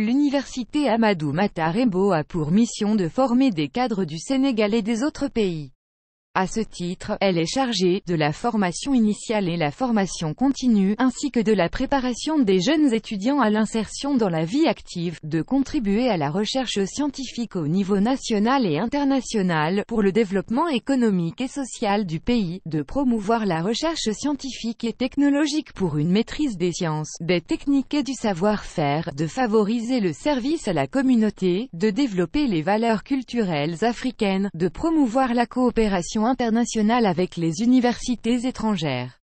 L'université Amadou Matarebo a pour mission de former des cadres du Sénégal et des autres pays. À ce titre, elle est chargée de la formation initiale et la formation continue, ainsi que de la préparation des jeunes étudiants à l'insertion dans la vie active, de contribuer à la recherche scientifique au niveau national et international, pour le développement économique et social du pays, de promouvoir la recherche scientifique et technologique pour une maîtrise des sciences, des techniques et du savoir-faire, de favoriser le service à la communauté, de développer les valeurs culturelles africaines, de promouvoir la coopération international avec les universités étrangères.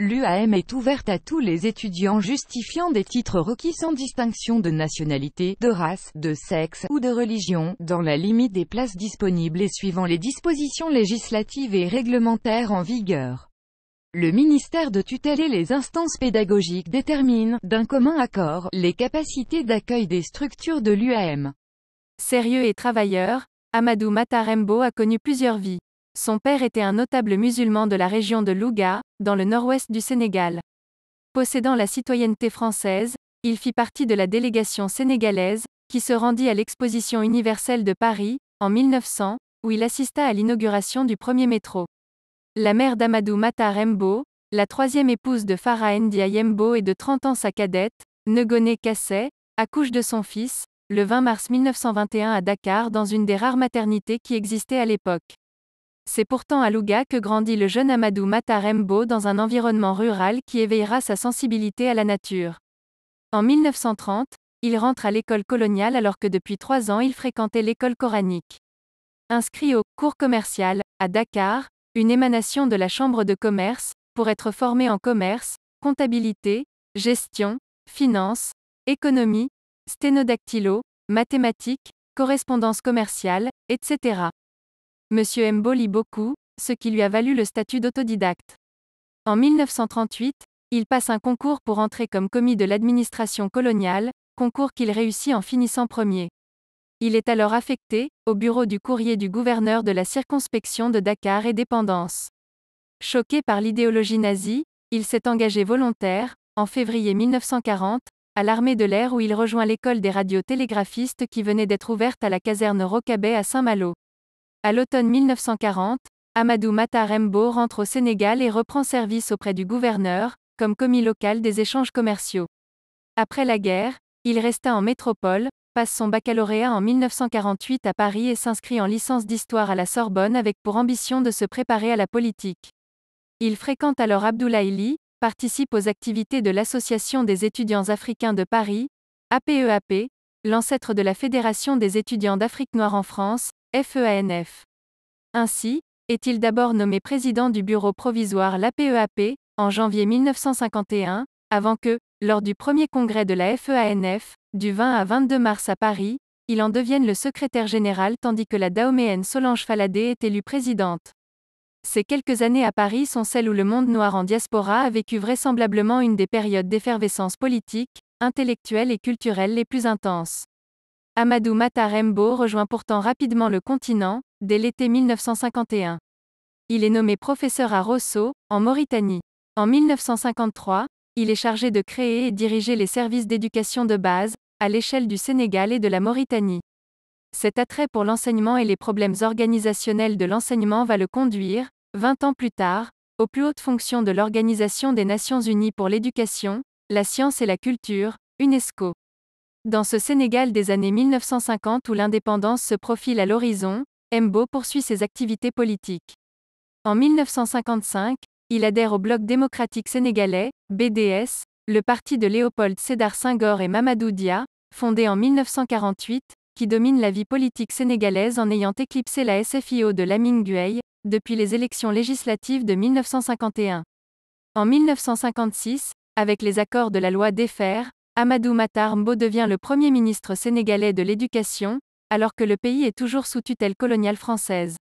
L'UAM est ouverte à tous les étudiants justifiant des titres requis sans distinction de nationalité, de race, de sexe, ou de religion, dans la limite des places disponibles et suivant les dispositions législatives et réglementaires en vigueur. Le ministère de tutelle et les instances pédagogiques déterminent, d'un commun accord, les capacités d'accueil des structures de l'UAM. Sérieux et travailleur, Amadou Matarembo a connu plusieurs vies. Son père était un notable musulman de la région de Louga, dans le nord-ouest du Sénégal. Possédant la citoyenneté française, il fit partie de la délégation sénégalaise, qui se rendit à l'exposition universelle de Paris, en 1900, où il assista à l'inauguration du premier métro. La mère d'Amadou Matar Mbo, la troisième épouse de Farah Ndiaye Mbo et de 30 ans sa cadette, Negoné Kassé, accouche de son fils, le 20 mars 1921 à Dakar dans une des rares maternités qui existaient à l'époque. C'est pourtant à Louga que grandit le jeune Amadou Matarembo dans un environnement rural qui éveillera sa sensibilité à la nature. En 1930, il rentre à l'école coloniale alors que depuis trois ans il fréquentait l'école coranique. Inscrit au cours commercial, à Dakar, une émanation de la Chambre de commerce, pour être formé en commerce, comptabilité, gestion, finance, économie, sténodactylo, mathématiques, correspondance commerciale, etc. Monsieur Mbo lit beaucoup, ce qui lui a valu le statut d'autodidacte. En 1938, il passe un concours pour entrer comme commis de l'administration coloniale, concours qu'il réussit en finissant premier. Il est alors affecté, au bureau du courrier du gouverneur de la circonspection de Dakar et dépendance. Choqué par l'idéologie nazie, il s'est engagé volontaire, en février 1940, à l'armée de l'air où il rejoint l'école des radiotélégraphistes qui venait d'être ouverte à la caserne Rocabet à Saint-Malo. À l'automne 1940, Amadou Mata-Rembo rentre au Sénégal et reprend service auprès du gouverneur, comme commis local des échanges commerciaux. Après la guerre, il resta en métropole, passe son baccalauréat en 1948 à Paris et s'inscrit en licence d'histoire à la Sorbonne avec pour ambition de se préparer à la politique. Il fréquente alors Abdoulaye participe aux activités de l'Association des étudiants africains de Paris, APEAP, e l'ancêtre de la Fédération des étudiants d'Afrique noire en France, FEANF. E Ainsi, est-il d'abord nommé président du bureau provisoire l'APEAP, e en janvier 1951, avant que, lors du premier congrès de la FEANF, e du 20 à 22 mars à Paris, il en devienne le secrétaire général tandis que la dahoméenne Solange Faladé est élue présidente. Ces quelques années à Paris sont celles où le monde noir en diaspora a vécu vraisemblablement une des périodes d'effervescence politique, intellectuelle et culturelle les plus intenses. Amadou Matarembo rejoint pourtant rapidement le continent, dès l'été 1951. Il est nommé professeur à Rosso, en Mauritanie. En 1953, il est chargé de créer et diriger les services d'éducation de base, à l'échelle du Sénégal et de la Mauritanie. Cet attrait pour l'enseignement et les problèmes organisationnels de l'enseignement va le conduire, 20 ans plus tard, aux plus hautes fonctions de l'Organisation des Nations Unies pour l'éducation, la science et la culture, UNESCO. Dans ce Sénégal des années 1950 où l'indépendance se profile à l'horizon, Mbo poursuit ses activités politiques. En 1955, il adhère au Bloc démocratique sénégalais, BDS, le parti de Léopold Sédar Senghor et Mamadou Dia, fondé en 1948, qui domine la vie politique sénégalaise en ayant éclipsé la SFIO de Lamine Gueye, depuis les élections législatives de 1951. En 1956, avec les accords de la loi Défer, Amadou Matar Mbo devient le premier ministre sénégalais de l'éducation, alors que le pays est toujours sous tutelle coloniale française.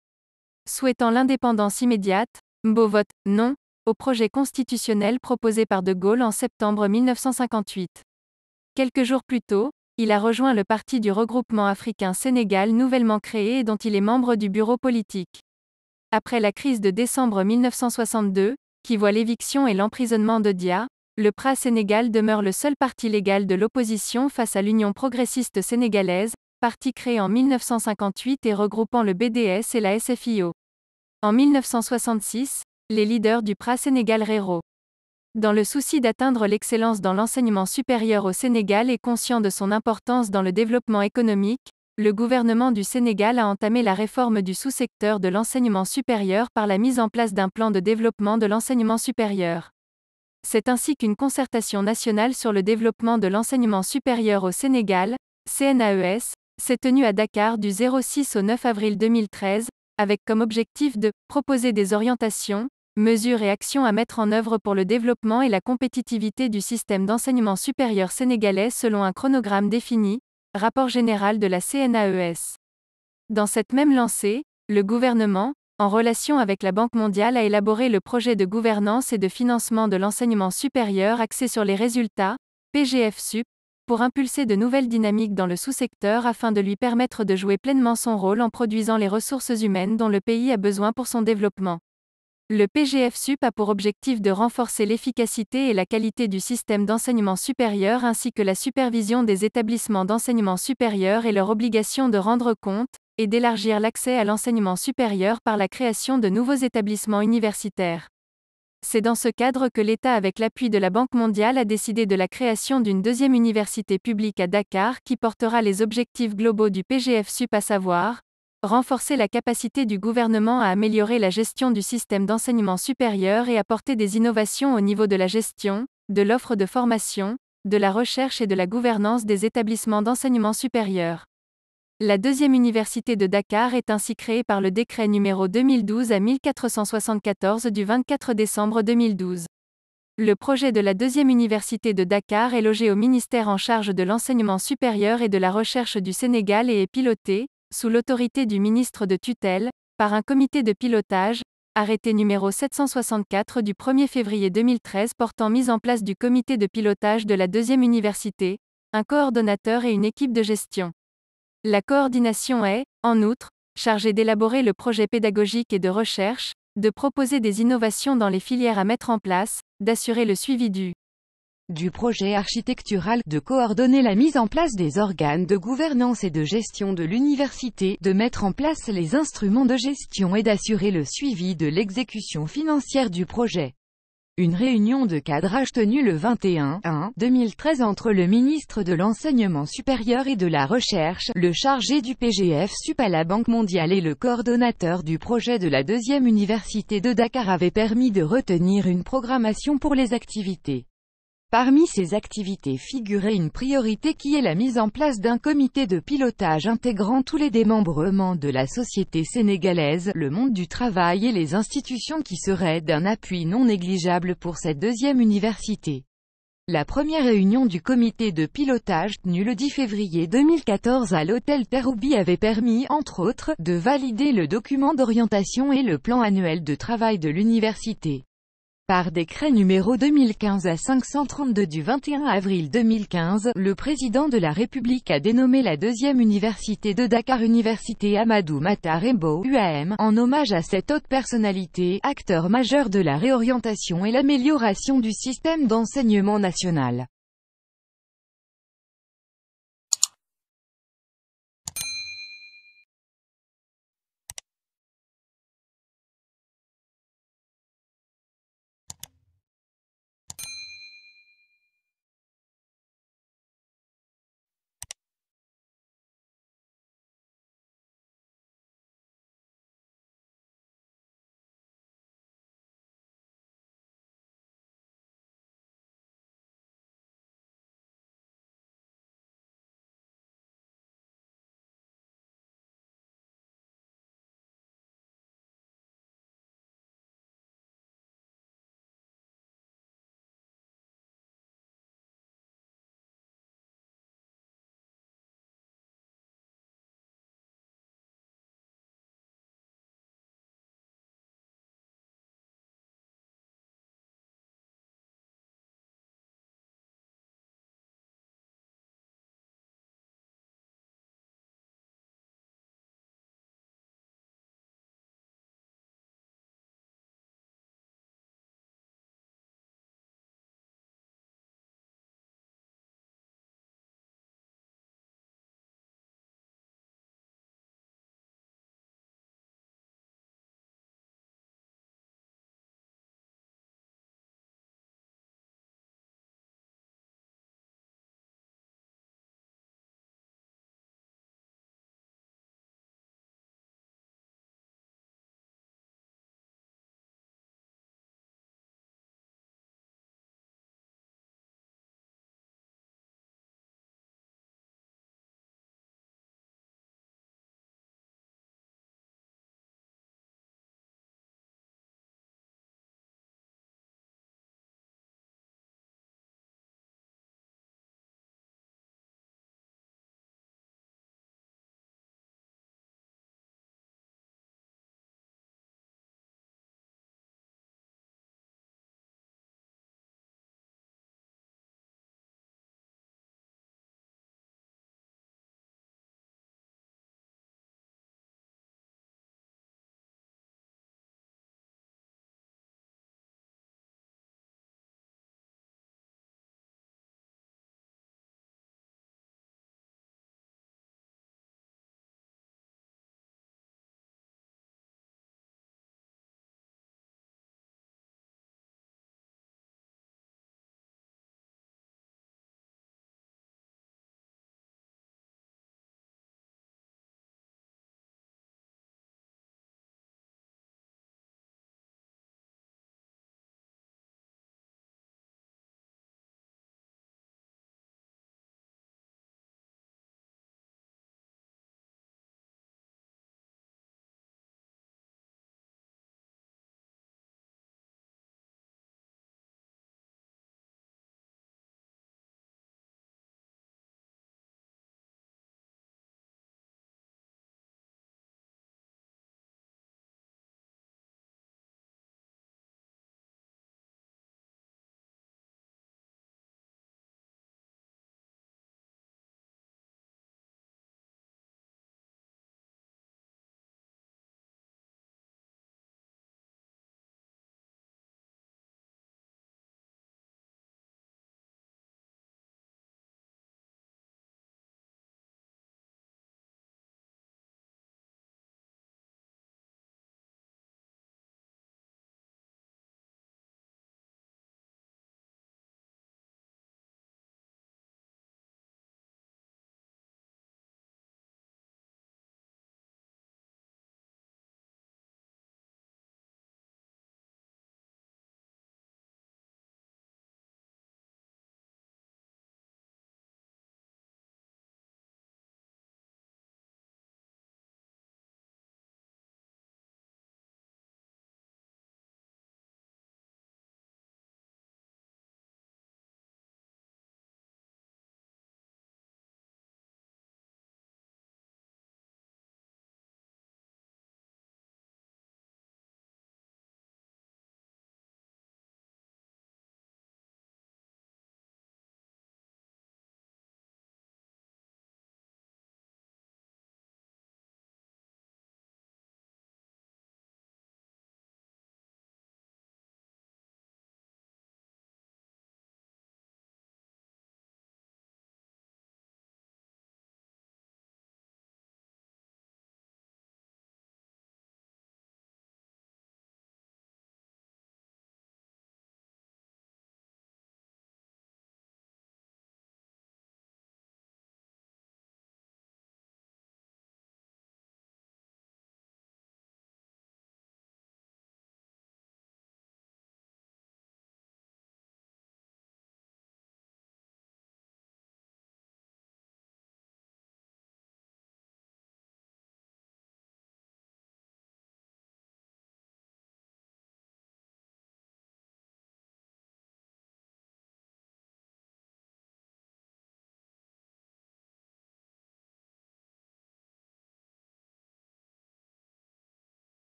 Souhaitant l'indépendance immédiate, Mbo vote non au projet constitutionnel proposé par De Gaulle en septembre 1958. Quelques jours plus tôt, il a rejoint le parti du regroupement africain Sénégal nouvellement créé et dont il est membre du bureau politique. Après la crise de décembre 1962, qui voit l'éviction et l'emprisonnement de Dia, le PRA Sénégal demeure le seul parti légal de l'opposition face à l'Union progressiste sénégalaise, parti créé en 1958 et regroupant le BDS et la SFIO. En 1966, les leaders du PRA Sénégal Réro. Dans le souci d'atteindre l'excellence dans l'enseignement supérieur au Sénégal et conscient de son importance dans le développement économique, le gouvernement du Sénégal a entamé la réforme du sous-secteur de l'enseignement supérieur par la mise en place d'un plan de développement de l'enseignement supérieur. C'est ainsi qu'une concertation nationale sur le développement de l'enseignement supérieur au Sénégal, CNAES, s'est tenue à Dakar du 06 au 9 avril 2013, avec comme objectif de proposer des orientations, mesures et actions à mettre en œuvre pour le développement et la compétitivité du système d'enseignement supérieur sénégalais selon un chronogramme défini, rapport général de la CNAES. Dans cette même lancée, le gouvernement, en relation avec la Banque mondiale a élaboré le projet de gouvernance et de financement de l'enseignement supérieur axé sur les résultats, PGF-SUP, pour impulser de nouvelles dynamiques dans le sous-secteur afin de lui permettre de jouer pleinement son rôle en produisant les ressources humaines dont le pays a besoin pour son développement. Le PGF-SUP a pour objectif de renforcer l'efficacité et la qualité du système d'enseignement supérieur ainsi que la supervision des établissements d'enseignement supérieur et leur obligation de rendre compte, et d'élargir l'accès à l'enseignement supérieur par la création de nouveaux établissements universitaires. C'est dans ce cadre que l'État avec l'appui de la Banque mondiale a décidé de la création d'une deuxième université publique à Dakar qui portera les objectifs globaux du PGF SUP à savoir renforcer la capacité du gouvernement à améliorer la gestion du système d'enseignement supérieur et apporter des innovations au niveau de la gestion, de l'offre de formation, de la recherche et de la gouvernance des établissements d'enseignement supérieur. La deuxième université de Dakar est ainsi créée par le décret numéro 2012 à 1474 du 24 décembre 2012. Le projet de la deuxième université de Dakar est logé au ministère en charge de l'enseignement supérieur et de la recherche du Sénégal et est piloté, sous l'autorité du ministre de tutelle, par un comité de pilotage, arrêté numéro 764 du 1er février 2013 portant mise en place du comité de pilotage de la deuxième université, un coordonnateur et une équipe de gestion. La coordination est, en outre, chargée d'élaborer le projet pédagogique et de recherche, de proposer des innovations dans les filières à mettre en place, d'assurer le suivi du projet architectural, de coordonner la mise en place des organes de gouvernance et de gestion de l'université, de mettre en place les instruments de gestion et d'assurer le suivi de l'exécution financière du projet. Une réunion de cadrage tenue le 21 1 2013 entre le ministre de l'Enseignement supérieur et de la Recherche, le chargé du PGF SUP à la Banque mondiale et le coordonnateur du projet de la deuxième université de Dakar avait permis de retenir une programmation pour les activités Parmi ces activités figurait une priorité qui est la mise en place d'un comité de pilotage intégrant tous les démembrements de la société sénégalaise, le monde du travail et les institutions qui seraient d'un appui non négligeable pour cette deuxième université. La première réunion du comité de pilotage tenue le 10 février 2014 à l'hôtel Teroubi avait permis, entre autres, de valider le document d'orientation et le plan annuel de travail de l'université. Par décret numéro 2015 à 532 du 21 avril 2015, le président de la République a dénommé la deuxième université de Dakar Université Amadou Mata-Rembo, UAM, en hommage à cette haute personnalité, acteur majeur de la réorientation et l'amélioration du système d'enseignement national.